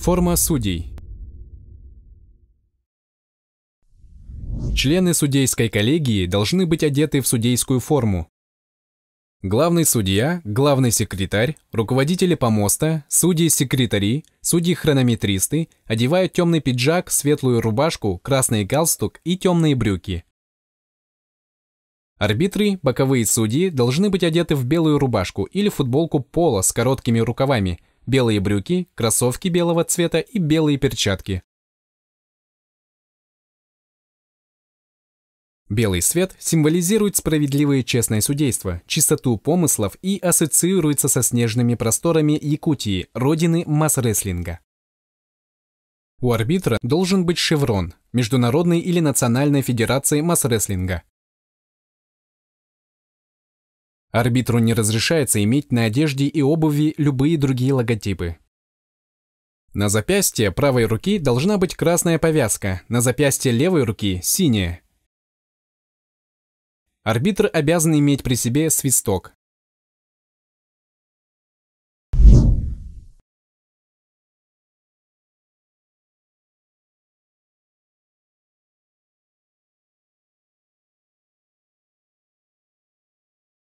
Форма судей Члены судейской коллегии должны быть одеты в судейскую форму. Главный судья, главный секретарь, руководители помоста, судьи-секретари, судьи-хронометристы одевают темный пиджак, светлую рубашку, красный галстук и темные брюки. Арбитры, боковые судьи должны быть одеты в белую рубашку или футболку пола с короткими рукавами – белые брюки, кроссовки белого цвета и белые перчатки. Белый свет символизирует справедливое и честное судейство, чистоту помыслов и ассоциируется со снежными просторами Якутии, родины масс-рестлинга. У арбитра должен быть шеврон Международной или Национальной Федерации масс-рестлинга – Арбитру не разрешается иметь на одежде и обуви любые другие логотипы. На запястье правой руки должна быть красная повязка, на запястье левой руки – синяя. Арбитр обязан иметь при себе свисток.